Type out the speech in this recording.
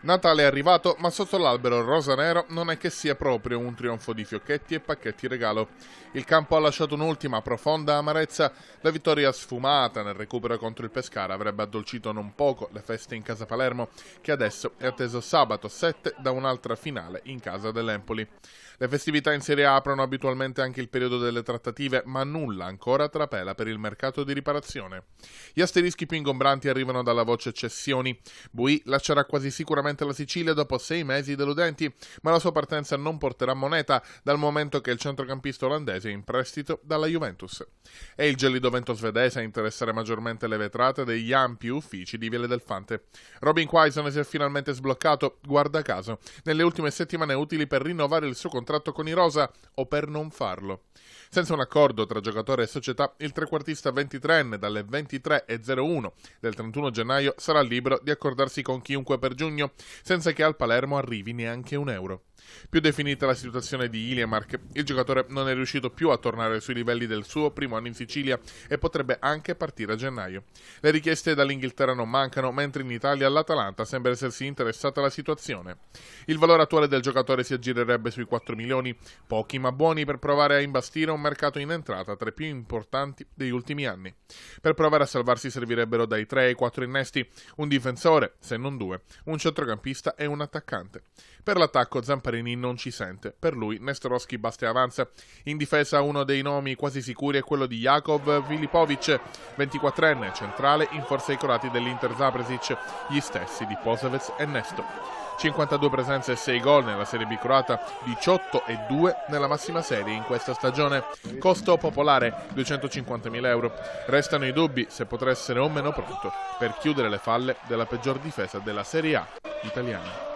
Natale è arrivato, ma sotto l'albero rosa nero non è che sia proprio un trionfo di fiocchetti e pacchetti regalo. Il campo ha lasciato un'ultima profonda amarezza, la vittoria sfumata nel recupero contro il Pescara avrebbe addolcito non poco le feste in casa Palermo, che adesso è atteso sabato 7 da un'altra finale in casa dell'Empoli. Le festività in Serie A aprono abitualmente anche il periodo delle trattative, ma nulla ancora trapela per il mercato di riparazione. Gli asterischi più ingombranti arrivano dalla voce cessioni. Bui lascerà quasi sicuramente nuovamente la Sicilia dopo sei mesi deludenti, ma la sua partenza non porterà moneta dal momento che il centrocampista olandese è in prestito dalla Juventus. È il gelido vento svedese a interessare maggiormente le vetrate degli ampi uffici di Viale del Fante. Robin Quaison si è finalmente sbloccato, guarda caso, nelle ultime settimane utili per rinnovare il suo contratto con i Rosa o per non farlo. Senza un accordo tra giocatore e società, il trequartista 23enne dalle 23.01 del 31 gennaio sarà libero di accordarsi con chiunque per giugno, senza che al Palermo arrivi neanche un euro. Più definita la situazione di Iliamark, il giocatore non è riuscito più a tornare sui livelli del suo primo anno in Sicilia e potrebbe anche partire a gennaio. Le richieste dall'Inghilterra non mancano, mentre in Italia l'Atalanta sembra essersi interessata alla situazione. Il valore attuale del giocatore si aggirerebbe sui 4 milioni, pochi ma buoni per provare a imbastire un mercato in entrata tra i più importanti degli ultimi anni. Per provare a salvarsi servirebbero dai 3 ai 4 innesti, un difensore, se non due, un centrocampista e un attaccante. Per l'attacco Zampani Gasperini non ci sente. Per lui Nestorowski basta e avanza. In difesa uno dei nomi quasi sicuri è quello di Jakov Filipovic, 24enne, centrale in forza ai croati dell'Inter Zapresic, gli stessi di Posevec e Nesto. 52 presenze e 6 gol nella Serie B croata, 18 e 2 nella massima serie in questa stagione. Costo popolare 250.000 euro. Restano i dubbi se potrà essere o meno pronto per chiudere le falle della peggior difesa della Serie A italiana.